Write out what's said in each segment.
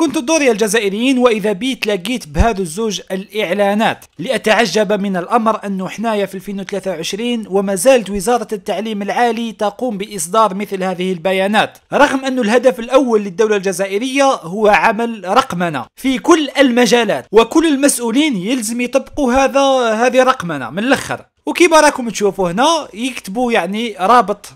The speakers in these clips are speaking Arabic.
كنت دوري الجزائريين واذا بيت لقيت بهذا الزوج الاعلانات لاتعجب من الامر انه حنايا في 2023 وما زالت وزاره التعليم العالي تقوم باصدار مثل هذه البيانات رغم انه الهدف الاول للدوله الجزائريه هو عمل رقمنه في كل المجالات وكل المسؤولين يلزم يطبقوا هذا هذه رقمنه من الاخر وكيما راكم تشوفوا هنا يكتبوا يعني رابط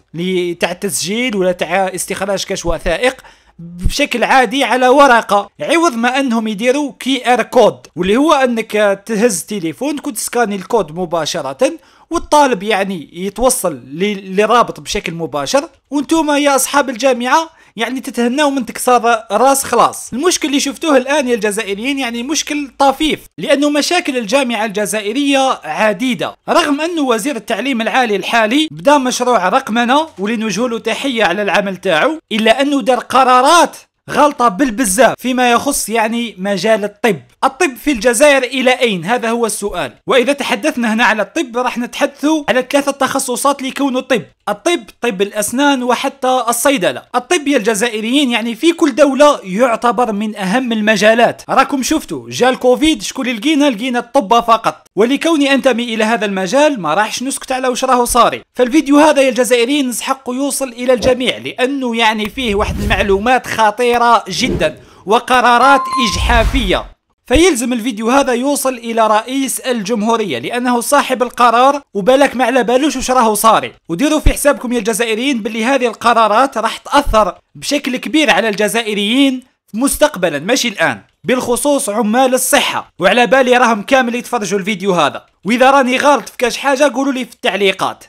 تاع التسجيل ولا تاع استخراج كاش وثائق بشكل عادي على ورقه عوض ما انهم يديروا كي ار كود واللي هو انك تهز تليفونك وتسكاني الكود مباشره والطالب يعني يتوصل لرابط بشكل مباشر وانتم يا اصحاب الجامعه يعني تتهناو من تكساره راس خلاص المشكل اللي شفتوه الان يا الجزائريين يعني مشكل طفيف لانه مشاكل الجامعه الجزائريه عديده رغم انه وزير التعليم العالي الحالي بدا مشروع رقمنه ولنوجه له تحيه على العمل تاعو الا انه دار قرارات غلطة بالبزاف فيما يخص يعني مجال الطب الطب في الجزائر إلى أين؟ هذا هو السؤال وإذا تحدثنا هنا على الطب راح نتحدث على ثلاثة تخصصات اللي يكونوا الطب الطب طب الأسنان وحتى الصيدلة الطب يا الجزائريين يعني في كل دولة يعتبر من أهم المجالات راكم شفتوا جاء الكوفيد شكون لقينا لقينا الطب فقط ولكوني أنتمي إلى هذا المجال ما راحش نسكت على وش راهو صاري فالفيديو هذا يا الجزائريين حقه يوصل الى الجميع لانه يعني فيه واحد المعلومات خطيره جدا وقرارات اجحافيه فيلزم الفيديو هذا يوصل الى رئيس الجمهوريه لانه صاحب القرار وبالك ما على بالوش واش راهو صاري وديروا في حسابكم يا الجزائريين باللي هذه القرارات راح تاثر بشكل كبير على الجزائريين مستقبلا ماشي الان بالخصوص عمال الصحة وعلى بالي راهم كامل يتفرجوا الفيديو هذا وإذا راني غلط في كاش حاجة قولوا لي في التعليقات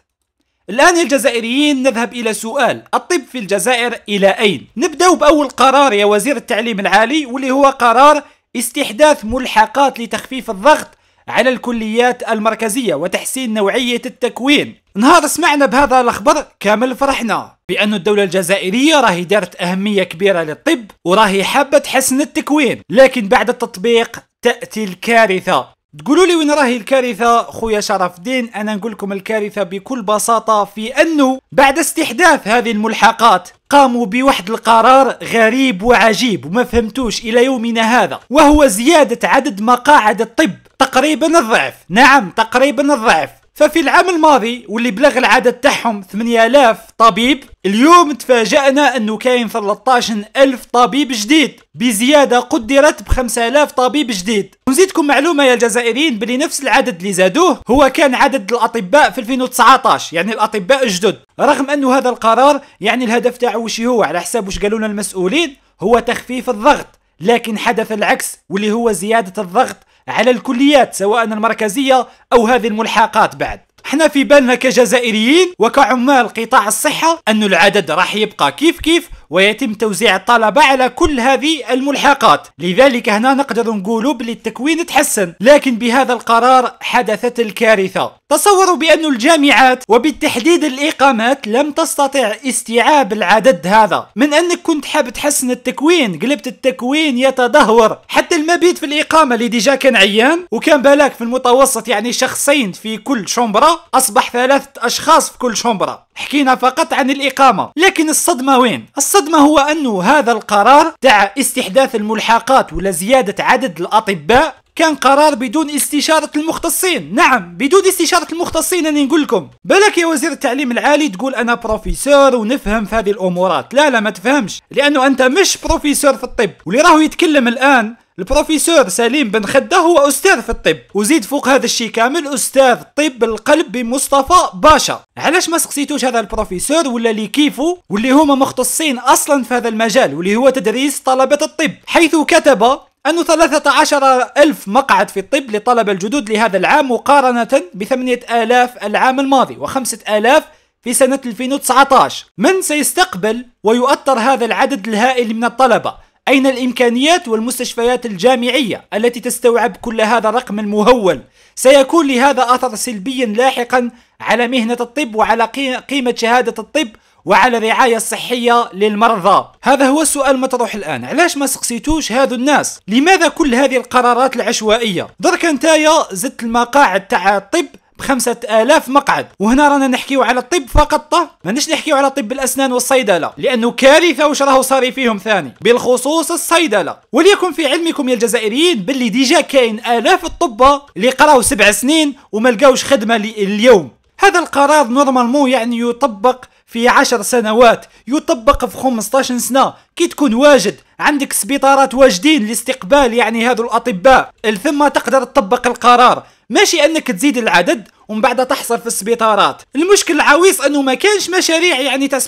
الآن يا الجزائريين نذهب إلى سؤال الطب في الجزائر إلى أين؟ نبدأ بأول قرار يا وزير التعليم العالي واللي هو قرار استحداث ملحقات لتخفيف الضغط على الكليات المركزية وتحسين نوعية التكوين نهار سمعنا بهذا الخبر كامل فرحنا بأن الدولة الجزائرية راهي دارت أهمية كبيرة للطب وراهي حابة تحسن التكوين لكن بعد التطبيق تأتي الكارثة تقولوا لي وين راهي الكارثه خويا شرف الدين انا نقول لكم الكارثه بكل بساطه في انه بعد استحداث هذه الملحقات قاموا بواحد القرار غريب وعجيب وما فهمتوش الى يومنا هذا وهو زياده عدد مقاعد الطب تقريبا الضعف نعم تقريبا الضعف ففي العام الماضي واللي بلغ العدد تاعهم 8000 طبيب اليوم تفاجأنا انه كاين 13000 طبيب جديد بزيادة قدرت ب 5000 طبيب جديد نزيدكم معلومة يا الجزائريين بلي نفس العدد اللي زادوه هو كان عدد الأطباء في 2019 يعني الأطباء الجدد رغم انه هذا القرار يعني الهدف تاعو وش هو على حساب وش قالوا المسؤولين هو تخفيف الضغط لكن حدث العكس واللي هو زيادة الضغط على الكليات سواء المركزية أو هذه الملحقات بعد احنا في بالنا كجزائريين وكعمال قطاع الصحة أن العدد راح يبقى كيف كيف ويتم توزيع الطلبة على كل هذه الملحقات لذلك هنا نقدر نقولوا بلي التكوين تحسن لكن بهذا القرار حدثت الكارثة تصوروا بأن الجامعات وبالتحديد الإقامات لم تستطع استيعاب العدد هذا من أنك كنت حاب تحسن التكوين قلبت التكوين يتدهور حتى المبيت في الإقامة اللي ديجا كان عيان وكان بالاك في المتوسط يعني شخصين في كل شمبرة أصبح ثلاثة أشخاص في كل شمبرة حكينا فقط عن الإقامة لكن الصدمة وين؟ الصدمة هو أنه هذا القرار تاع استحداث الملحقات ولا زيادة عدد الأطباء كان قرار بدون استشارة المختصين نعم بدون استشارة المختصين أنا نقول لكم بالك يا وزير التعليم العالي تقول أنا بروفيسور ونفهم في هذه الأمورات لا لا ما تفهمش لأنه أنت مش بروفيسور في الطب واللي راهو يتكلم الآن البروفيسور سليم بن خده هو أستاذ في الطب وزيد فوق هذا الشيء كامل أستاذ طب القلب بمصطفى باشا علاش ما سقسيتوش هذا البروفيسور ولا اللي كيفو واللي هما مختصين أصلا في هذا المجال واللي هو تدريس طلبة الطب حيث كتب أنه 13 ألف مقعد في الطب لطلب الجدد لهذا العام مقارنة ب 8000 العام الماضي و 5000 في سنة 2019 من سيستقبل ويؤثر هذا العدد الهائل من الطلبة أين الإمكانيات والمستشفيات الجامعية التي تستوعب كل هذا الرقم المهول؟ سيكون لهذا أثر سلبي لاحقا على مهنة الطب وعلى قيمة شهادة الطب وعلى الرعاية الصحية للمرضى هذا هو السؤال المطروح الآن علاش ما سقسيتوش هذو الناس لماذا كل هذه القرارات العشوائية درك نتايا زدت المقاعد تاع الطب بخمسة آلاف مقعد وهنا رانا نحكيو على الطب فقط مانيش نحكيو على طب الأسنان والصيدلة لأنه كارثة وش راهو صاري فيهم ثاني بالخصوص الصيدلة وليكن في علمكم يا الجزائريين باللي ديجا كاين آلاف الطبة اللي قراو سبع سنين وما لقاوش خدمة اليوم هذا القرار نورمالمون يعني يطبق في عشر سنوات يطبق في 15 سنة كي تكون واجد عندك سبيطارات واجدين لاستقبال يعني هذو الأطباء ثم تقدر تطبق القرار ماشي انك تزيد العدد ومن بعد تحصر في السبيطارات المشكل العويص انه ما كانش مشاريع يعني تاع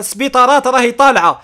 سبيطارات راهي طالعه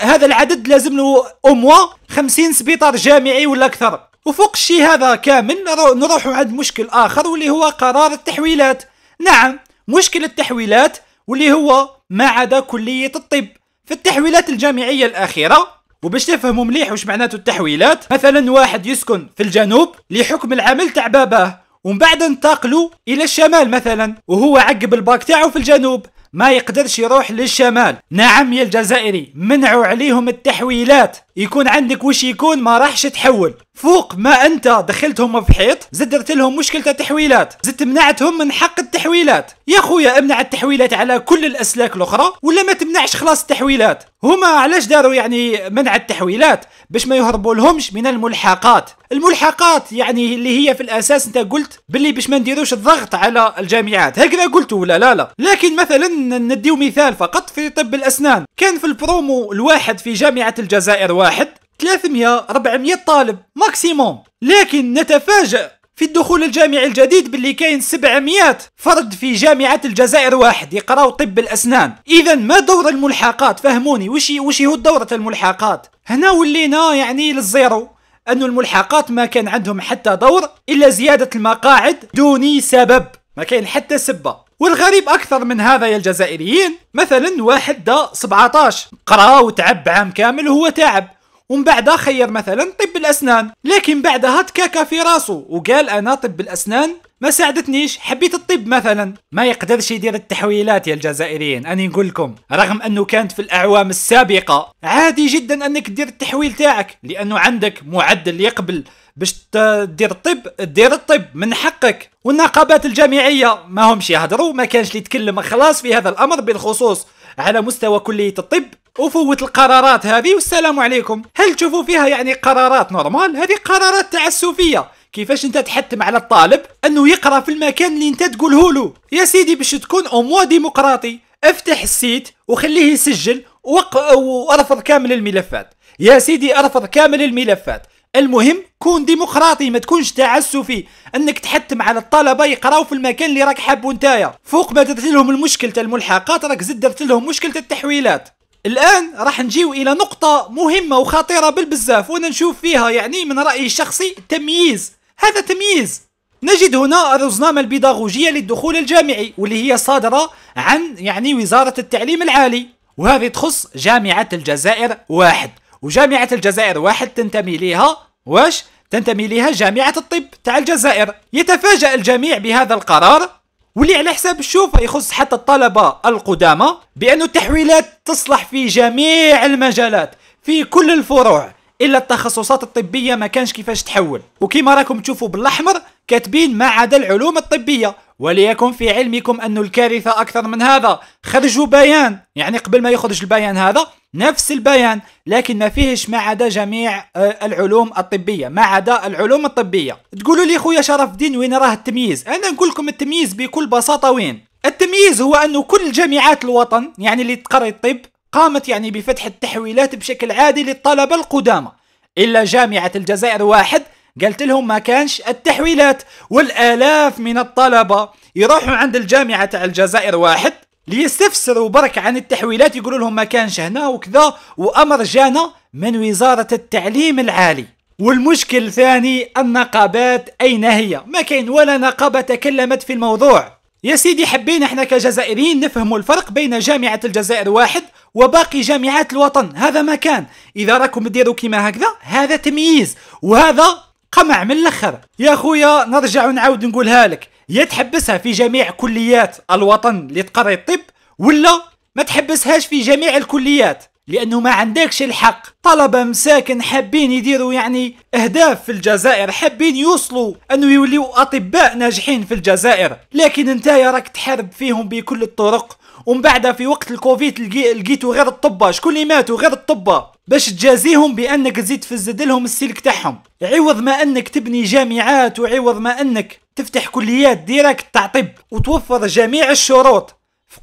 هذا العدد لازم له اوموا 50 سبيطار جامعي ولا اكثر وفوق الشيء هذا كامل نروحوا عند مشكل اخر واللي هو قرار التحويلات نعم مشكل التحويلات واللي هو ما عدا كليه الطب في التحويلات الجامعيه الاخيره وباش تفهموا مليح واش معناته التحويلات مثلا واحد يسكن في الجنوب لحكم العمل تاع باباه ومن بعد انتقلوا الى الشمال مثلا وهو عقب الباك تاعو في الجنوب ما يقدرش يروح للشمال نعم يا الجزائري منعوا عليهم التحويلات يكون عندك وش يكون ما راحش تحول فوق ما انت دخلتهم في حيط زد درت لهم مشكله التحويلات زدت منعتهم من حق التحويلات يا خويا امنع التحويلات على كل الاسلاك الاخرى ولا ما تمنعش خلاص التحويلات هما علاش داروا يعني منع التحويلات باش ما يهربوا لهمش من الملحقات الملحقات يعني اللي هي في الاساس انت قلت باللي باش ما نديروش الضغط على الجامعات هكذا قلت ولا لا لا لكن مثلا نديو مثال فقط في طب الاسنان كان في البرومو الواحد في جامعه الجزائر واحد واحد 300 400 طالب ماكسيموم لكن نتفاجأ في الدخول الجامعي الجديد باللي كاين 700 فرد في جامعة الجزائر واحد يقراو طب الأسنان إذا ما دور الملحقات فهموني وشي وشي هو دورة الملحقات هنا ولينا يعني للزيرو أن الملحقات ما كان عندهم حتى دور إلا زيادة المقاعد دون سبب ما كاين حتى سبة والغريب اكثر من هذا يا الجزائريين مثلا واحد دا 17 قرا وتعب عام كامل وهو تعب ومن بعدها خير مثلا طب الاسنان لكن بعدها تكاكا في راسه وقال انا طب الاسنان ما ساعدتنيش حبيت الطب مثلا ما يقدرش يدير التحويلات يا الجزائريين اني نقول لكم رغم انه كانت في الاعوام السابقه عادي جدا انك تدير التحويل تاعك لانه عندك معدل يقبل باش تدير الطب دير الطب من حقك والنقابات الجامعيه ما همش يهضروا ما كانش اللي يتكلم خلاص في هذا الامر بالخصوص على مستوى كليه الطب وفوت القرارات هذه والسلام عليكم هل تشوفوا فيها يعني قرارات نورمال هذه قرارات تعسفيه كيفاش انت تحتم على الطالب انه يقرا في المكان اللي انت تقوله له يا سيدي باش تكون اموا ديمقراطي افتح السيت وخليه يسجل وق... وارفض كامل الملفات يا سيدي ارفض كامل الملفات المهم كون ديمقراطي ما تكونش تعسفي انك تحتم على الطلبه يقراو في المكان اللي راك حابه نتايا فوق ما درت لهم المشكله تاع الملحقات راك زد درت لهم مشكله التحويلات الان راح نجيو الى نقطة مهمة وخطيرة بالبزاف وانا نشوف فيها يعني من رأيي الشخصي تمييز هذا تمييز نجد هنا الرزنامة البيداغوجية للدخول الجامعي واللي هي صادرة عن يعني وزارة التعليم العالي وهذه تخص جامعة الجزائر واحد وجامعة الجزائر واحد تنتمي لها واش؟ تنتمي لها جامعة الطب تاع الجزائر يتفاجأ الجميع بهذا القرار واللي على حساب الشوفة يخص حتى الطلبة القدامى بأن التحويلات تصلح في جميع المجالات في كل الفروع الا التخصصات الطبيه ما كانش كيفاش تحول وكما راكم تشوفوا بالاحمر كاتبين ما عدا العلوم الطبيه وليكن في علمكم أن الكارثة أكثر من هذا خرجوا بيان يعني قبل ما يخرج البيان هذا نفس البيان لكن ما فيهش ما عدا جميع آه، العلوم الطبية ما عدا العلوم الطبية تقولوا لي خويا شرف الدين وين راه التمييز أنا نقول لكم التمييز بكل بساطة وين التمييز هو أنه كل جامعات الوطن يعني اللي تقري الطب قامت يعني بفتح التحويلات بشكل عادي للطلبة القدامى إلا جامعة الجزائر واحد قلت لهم ما كانش التحويلات والالاف من الطلبه يروحوا عند الجامعه تاع الجزائر واحد ليستفسروا برك عن التحويلات يقولوا لهم ما كانش هنا وكذا وامر جانا من وزاره التعليم العالي والمشكل الثاني النقابات اين هي ما كاين ولا نقابه تكلمت في الموضوع يا سيدي حبينا احنا كجزائريين نفهموا الفرق بين جامعة الجزائر واحد وباقي جامعات الوطن هذا ما كان إذا راكم ديروا كيما هكذا هذا تمييز وهذا قمع من الاخر يا خويا نرجع ونعاود نقولها لك يا تحبسها في جميع كليات الوطن اللي تقري الطب ولا ما تحبسهاش في جميع الكليات لانه ما عندكش الحق طلبة مساكن حابين يديروا يعني اهداف في الجزائر حابين يوصلوا انه يوليوا اطباء ناجحين في الجزائر لكن انت يا راك تحارب فيهم بكل الطرق ومن بعدها في وقت الكوفيد لقيتو غير الطبه شكون اللي ماتوا غير الطبه باش تجازيهم بانك تزيد تفزد لهم السلك تاعهم عوض ما انك تبني جامعات وعوض ما انك تفتح كليات ديريكت تاع طب وتوفر جميع الشروط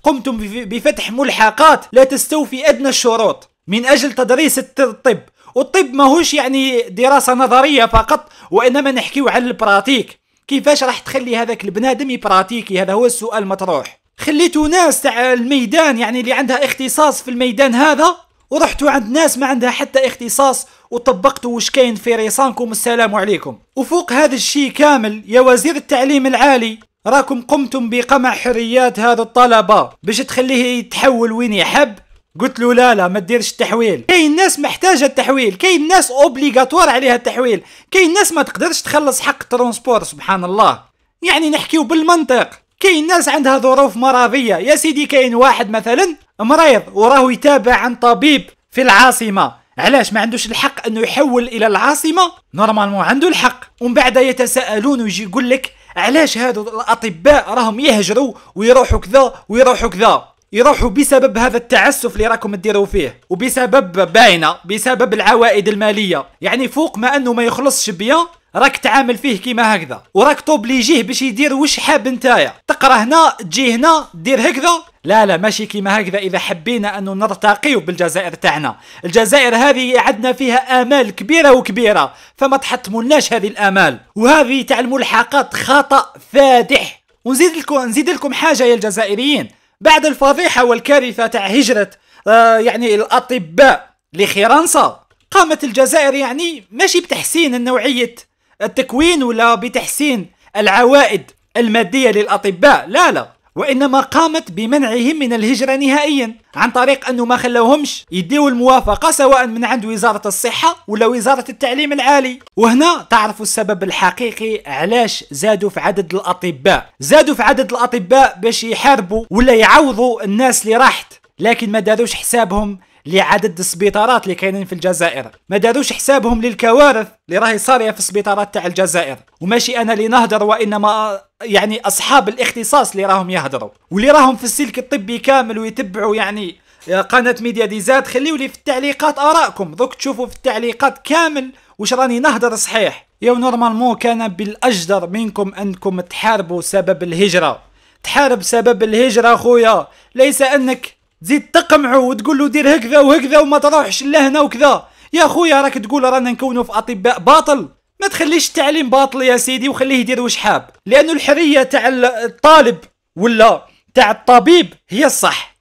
قمتم بفتح ملحقات لا تستوفي ادنى الشروط من اجل تدريس الطب والطب ماهوش يعني دراسه نظريه فقط وانما نحكيو على البراتيك كيفاش راح تخلي هذاك البنادم يبراتيكي هذا هو السؤال المطروح خليتوا ناس تاع الميدان يعني اللي عندها اختصاص في الميدان هذا ورحتوا عند ناس ما عندها حتى اختصاص وطبقتوا وش كاين في ريسانكم السلام عليكم وفوق هذا الشيء كامل يا وزير التعليم العالي راكم قمتم بقمع حريات هذا الطلبة باش تخليه يتحول وين يحب قلت له لا لا ما تديرش التحويل كاين ناس محتاجة التحويل كاين ناس اوبليغاتوار عليها التحويل كاين ناس ما تقدرش تخلص حق الترونسبور سبحان الله يعني نحكيو بالمنطق كاين ناس عندها ظروف مرضيه يا سيدي كاين واحد مثلا مريض وراه يتابع عن طبيب في العاصمه علاش ما عندوش الحق انه يحول الى العاصمه نورمالمون عنده الحق ومن بعد يتساءلون ويجي يقول لك علاش هادو الاطباء راهم يهجروا ويروحوا كذا ويروحوا كذا يروحوا بسبب هذا التعسف اللي راكم تديروا فيه وبسبب باينه بسبب العوائد الماليه يعني فوق ما انه ما يخلصش بيا راك تعامل فيه كيما هكذا وراك توبليجيه باش يدير وش حاب نتايا تقرا هنا تجي هنا دير هكذا لا لا ماشي كيما هكذا اذا حبينا انه نرتقيو بالجزائر تاعنا الجزائر هذه عندنا فيها امال كبيره وكبيره فما تحطمولناش هذه الامال وهذه تاع الملحقات خطا فادح ونزيد لكم نزيد لكم حاجه يا الجزائريين بعد الفضيحة والكارثة تاع هجرة آه، يعني الأطباء لفرنسا قامت الجزائر يعني ماشي بتحسين نوعية التكوين ولا بتحسين العوائد المادية للأطباء لا لا وإنما قامت بمنعهم من الهجرة نهائيا عن طريق أنه ما خلوهمش يديو الموافقة سواء من عند وزارة الصحة ولا وزارة التعليم العالي وهنا تعرفوا السبب الحقيقي علاش زادوا في عدد الأطباء زادوا في عدد الأطباء باش يحاربوا ولا يعوضوا الناس اللي راحت لكن ما داروش حسابهم لعدد السبيطارات اللي كاينين في الجزائر ما داروش حسابهم للكوارث اللي راهي صاريه في السبيطارات تاع الجزائر وماشي انا اللي نهضر وانما يعني اصحاب الاختصاص اللي راهم يهضروا واللي راهم في السلك الطبي كامل ويتبعوا يعني آه، قناه ميديا ديزات خليوا لي في التعليقات ارائكم دوك تشوفوا في التعليقات كامل واش راني نهضر صحيح يا نورمالمون كان بالاجدر منكم انكم تحاربوا سبب الهجره تحارب سبب الهجره خويا ليس انك تزيد تقمعه وتقول له دير هكذا وهكذا وما تروحش لهنا وكذا يا خويا راك تقول رانا نكونوا في اطباء باطل ما تخليش التعليم باطل يا سيدي وخليه يدير واش حاب لانه الحريه تاع الطالب ولا تاع الطبيب هي الصح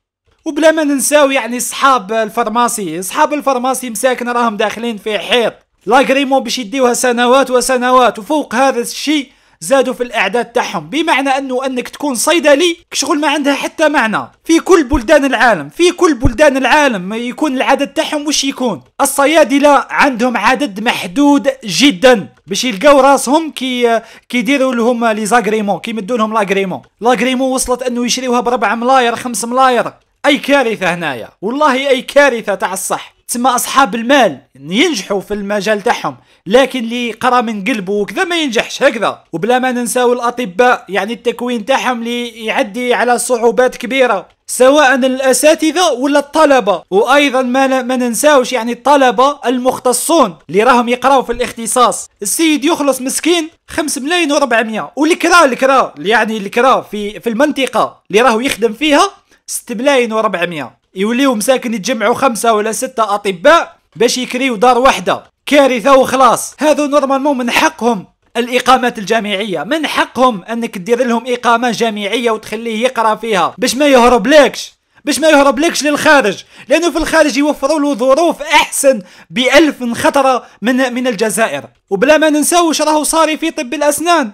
وبلا ما ننساو يعني اصحاب الفارماسي اصحاب الفارماسي مساكن راهم داخلين في حيط لاغريمون باش يديوها سنوات وسنوات وفوق هذا الشيء زادوا في الاعداد تاعهم بمعنى انه انك تكون صيدلي شغل ما عندها حتى معنى في كل بلدان العالم في كل بلدان العالم يكون العدد تاعهم وش يكون الصيادله عندهم عدد محدود جدا باش يلقاو راسهم كي كيديروا لهم لي زاغريمون كيمدوا لهم لاغريمون لاغريمون وصلت انه يشريوها ب 4 ملاير 5 ملاير اي كارثه هنايا والله اي كارثه تاع الصح تسمى اصحاب المال ينجحوا في المجال تاعهم لكن اللي قرا من قلبه وكذا ما ينجحش هكذا وبلا ما ننساو الاطباء يعني التكوين تاعهم اللي يعدي على صعوبات كبيره سواء الاساتذه ولا الطلبه وايضا ما ما ننساوش يعني الطلبه المختصون اللي راهم يقراو في الاختصاص السيد يخلص مسكين 5 ملايين و400 والكرا الكرا يعني الكرا في في المنطقه اللي راهو يخدم فيها 6 ملايين و400 يوليو مساكن يتجمعوا خمسة ولا ستة أطباء باش يكريو دار واحدة كارثة وخلاص هذو نورمالمون من حقهم الاقامات الجامعيه من حقهم انك تدير لهم اقامه جامعيه وتخليه يقرا فيها باش ما يهرب لكش باش ما يهرب لكش للخارج لانه في الخارج يوفروا له ظروف احسن بألف خطره من من الجزائر وبلا ما ننساوش راهو صاري في طب الاسنان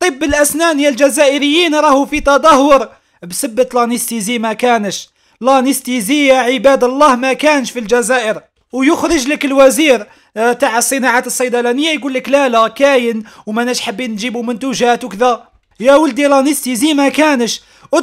طب الاسنان يا الجزائريين راهو في تدهور بسبه لانستيزي ما كانش لانستيزية عباد الله ما كانش في الجزائر ويخرج لك الوزير آه، تاع الصناعات الصيدلانية يقول لك لا لا كاين وماناش حابين نجيبوا منتوجات وكذا يا ولدي لانستيزي ما كانش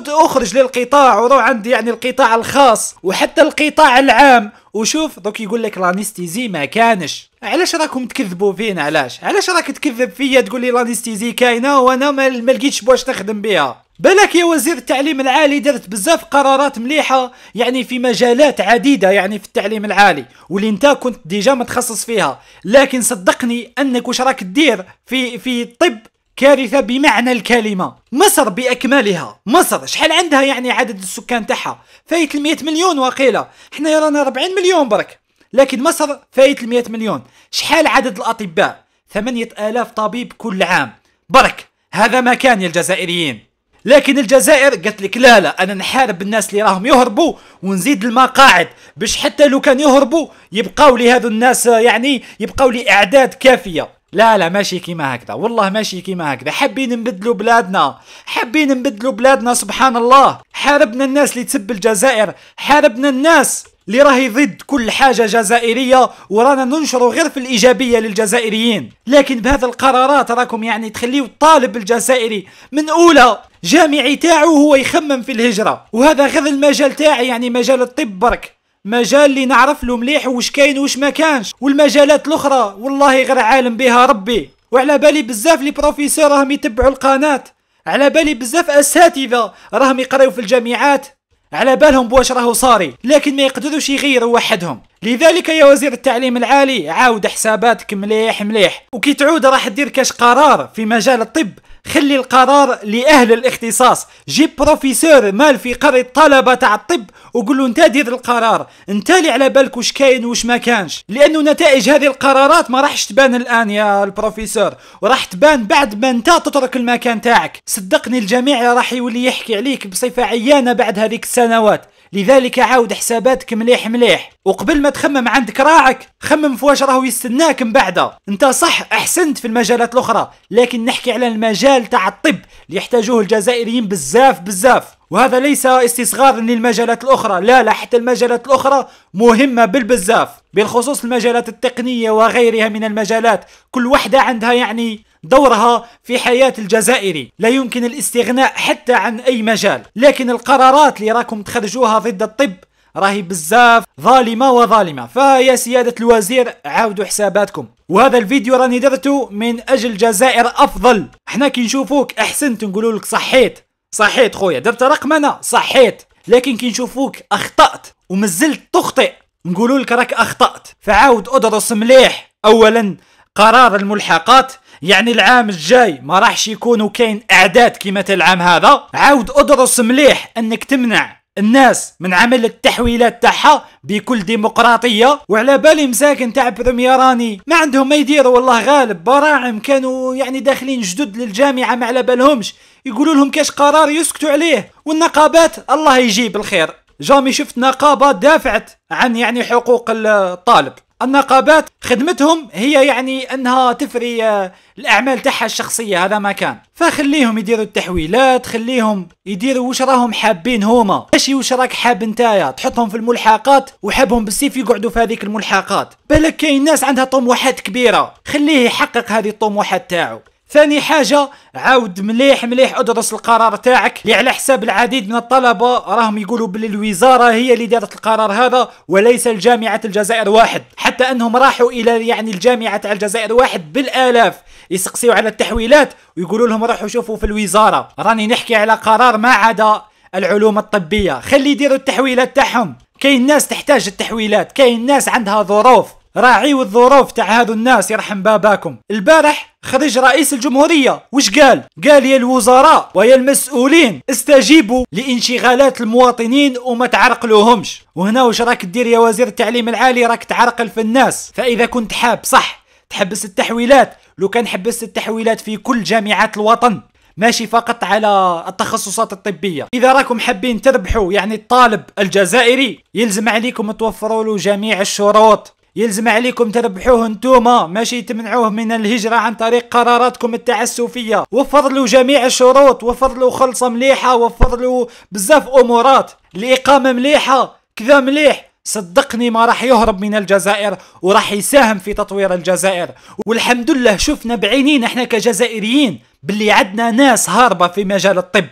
اخرج للقطاع وروح عند يعني القطاع الخاص وحتى القطاع العام وشوف دوك يقول لك لانستيزي ما كانش علاش راكم تكذبوا فينا علاش علاش راك تكذب فيا تقول لي لانستيزي كاينه وانا ما لقيتش بواش نخدم بها بالك يا وزير التعليم العالي درت بزاف قرارات مليحه يعني في مجالات عديده يعني في التعليم العالي واللي انت كنت ديجا متخصص فيها لكن صدقني انك واش راك دير في في الطب كارثه بمعنى الكلمه مصر باكملها مصر شحال عندها يعني عدد السكان تاعها فايت ال مليون وقيله حنا رانا 40 مليون برك لكن مصر فايت ال مليون شحال عدد الاطباء 8000 طبيب كل عام برك هذا ما كان يا الجزائريين لكن الجزائر قالت لك لا لا انا نحارب الناس اللي راهم يهربوا ونزيد المقاعد باش حتى لو كان يهربوا يبقاو لي هذو الناس يعني يبقاو لي اعداد كافيه لا لا ماشي كيما هكذا والله ماشي كيما هكذا حابين نبدلوا بلادنا حابين نبدلوا بلادنا سبحان الله حاربنا الناس اللي تسب الجزائر حاربنا الناس اللي راهي ضد كل حاجه جزائريه ورانا ننشروا غير في الايجابيه للجزائريين لكن بهذا القرارات راكم يعني تخليو الطالب الجزائري من اولى جامعي تاعو هو يخمم في الهجره وهذا غير المجال تاعي يعني مجال الطب برك مجال اللي نعرف له مليح وش كاين وش ما كانش والمجالات الاخرى والله غير عالم بها ربي وعلى بالي بزاف لي بروفيسور راهم يتبعوا القناه على بالي بزاف اساتذه راهم يقراو في الجامعات على بالهم بواش راهو صاري لكن ما يقدروش يغيروا وحدهم لذلك يا وزير التعليم العالي عاود حساباتك مليح مليح وكي تعود راح دير كاش قرار في مجال الطب خلي القرار لاهل الاختصاص جيب بروفيسور مال في قريه الطلبه تاع الطب وقول له انت دير القرار انت اللي على بالك واش كاين واش ما كانش لانه نتائج هذه القرارات ما راحش تبان الان يا البروفيسور وراح تبان بعد ما انت تترك المكان تاعك صدقني الجميع راح يولي يحكي عليك بصفه عيانه بعد هذيك السنوات لذلك عاود حساباتك مليح مليح وقبل ما تخمم عندك راعك خمم في واش راهو يستناك من بعده انت صح احسنت في المجالات الاخرى لكن نحكي على المجال تاع الطب اللي يحتاجوه الجزائريين بزاف بزاف وهذا ليس استصغار للمجالات الاخرى لا لا حتى المجالات الاخرى مهمه بالبزاف بالخصوص المجالات التقنيه وغيرها من المجالات كل وحده عندها يعني دورها في حياة الجزائري لا يمكن الاستغناء حتى عن أي مجال لكن القرارات اللي راكم تخرجوها ضد الطب راهي بزاف ظالمه وظالمه فيا سياده الوزير عاودوا حساباتكم وهذا الفيديو راني درته من اجل جزائر افضل حنا كي نشوفوك احسنت نقولوا لك صحيت صحيت خويا درت رقم انا صحيت لكن كي نشوفوك اخطات ومازلت تخطئ نقولوا لك راك اخطات فعاود ادرس مليح اولا قرار الملحقات يعني العام الجاي ما راحش يكونوا كاين اعداد كيما العام هذا عاود ادرس مليح انك تمنع الناس من عمل التحويلات تاعها بكل ديمقراطيه وعلى بالي مساكن تاع برميراني ما عندهم ما يديروا والله غالب براعم كانوا يعني داخلين جدد للجامعه ما على بالهمش يقولوا لهم كاش قرار يسكتوا عليه والنقابات الله يجيب الخير جامي شفت نقابه دافعت عن يعني حقوق الطالب النقابات خدمتهم هي يعني انها تفري آه، الاعمال تاعها الشخصيه هذا ما كان فخليهم يديروا التحويلات خليهم يديروا واش راهم حابين هما ماشي واش راك حاب نتايا تحطهم في الملحقات وحابهم بالسيف يقعدوا في هذيك الملحقات بالك كاين ناس عندها طموحات كبيره خليه يحقق هذه الطموحات تاعو ثاني حاجة عاود مليح مليح ادرس القرار تاعك اللي على حساب العديد من الطلبة راهم يقولوا بلي الوزارة هي اللي دارت القرار هذا وليس الجامعة الجزائر واحد حتى انهم راحوا الى يعني الجامعة تاع الجزائر واحد بالالاف يسقسيوا على التحويلات ويقولوا لهم روحوا شوفوا في الوزارة راني نحكي على قرار ما عدا العلوم الطبية خلي يديروا التحويلات تاعهم كاين ناس تحتاج التحويلات كاين ناس عندها ظروف راعيو الظروف تاع هذو الناس يرحم باباكم البارح خرج رئيس الجمهورية وش قال؟ قال يا الوزراء ويا المسؤولين استجيبوا لانشغالات المواطنين وما تعرقلوهمش وهنا وش راك دير يا وزير التعليم العالي راك تعرقل في الناس فإذا كنت حاب صح تحبس التحويلات لو كان حبست التحويلات في كل جامعات الوطن ماشي فقط على التخصصات الطبية إذا راكم حابين تربحوا يعني الطالب الجزائري يلزم عليكم توفروا له جميع الشروط يلزم عليكم تربحوه انتوما ماشي تمنعوه من الهجرة عن طريق قراراتكم التعسفية وفضلوا جميع الشروط وفضلوا خلصة مليحة وفضلوا بزاف امورات الاقامة مليحة كذا مليح صدقني ما راح يهرب من الجزائر وراح يساهم في تطوير الجزائر والحمد لله شفنا بعينينا احنا كجزائريين باللي عندنا ناس هاربة في مجال الطب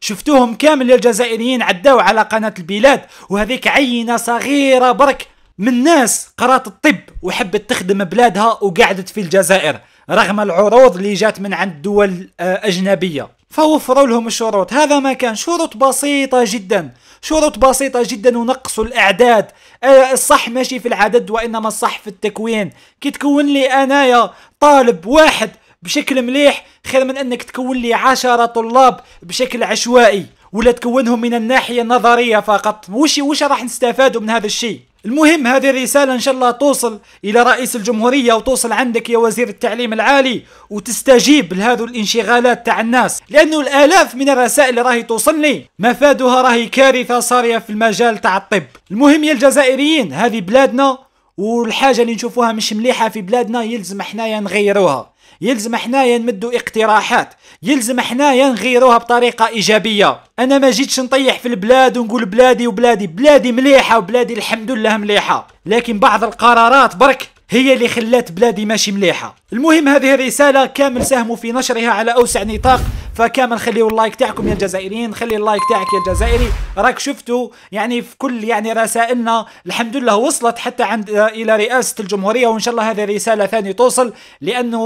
شفتوهم كامل الجزائريين عداو على قناة البلاد وهذيك عينة صغيرة برك من ناس قرات الطب وحبت تخدم بلادها وقعدت في الجزائر رغم العروض اللي جات من عند دول آه، أجنبية فوفروا لهم الشروط هذا ما كان شروط بسيطة جدا شروط بسيطة جدا ونقصوا الأعداد آه، الصح ماشي في العدد وإنما الصح في التكوين كي تكون لي أنايا طالب واحد بشكل مليح خير من أنك تكون لي عشرة طلاب بشكل عشوائي ولا تكونهم من الناحية النظرية فقط وش وش راح نستفادوا من هذا الشيء المهم هذه الرسالة إن شاء الله توصل إلى رئيس الجمهورية وتوصل عندك يا وزير التعليم العالي وتستجيب لهذو الانشغالات تاع الناس لأنه الآلاف من الرسائل اللي راهي توصلني مفادها راهي كارثة صارية في المجال تاع الطب المهم يا الجزائريين هذه بلادنا والحاجة اللي نشوفوها مش مليحة في بلادنا يلزم حنايا نغيروها يلزم حنايا نمدوا اقتراحات يلزم حنايا نغيروها بطريقه ايجابيه انا ما جيتش نطيح في البلاد ونقول بلادي وبلادي بلادي مليحه وبلادي الحمد لله مليحه لكن بعض القرارات برك هي اللي خلات بلادي ماشي مليحه المهم هذه الرساله كامل ساهموا في نشرها على اوسع نطاق فكامل خليوا اللايك تاعكم يا الجزائريين خلي اللايك تاعك يا الجزائري راك شفتوا يعني في كل يعني رسائلنا الحمد لله وصلت حتى عند الى رئاسه الجمهوريه وان شاء الله هذه رساله ثانيه توصل لانه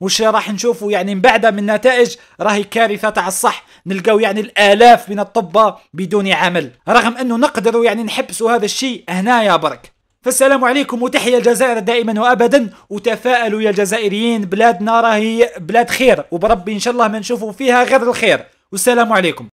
وش راح نشوفوا يعني من بعدها من نتائج راهي كارثه تاع الصح نلقاو يعني الالاف من الطبه بدون عمل رغم انه نقدروا يعني نحبسوا هذا الشيء هنايا برك فالسلام عليكم وتحيا الجزائر دائما وابدا وتفائلوا يا الجزائريين بلادنا راهي بلاد خير وبربي ان شاء الله ما نشوفوا فيها غير الخير والسلام عليكم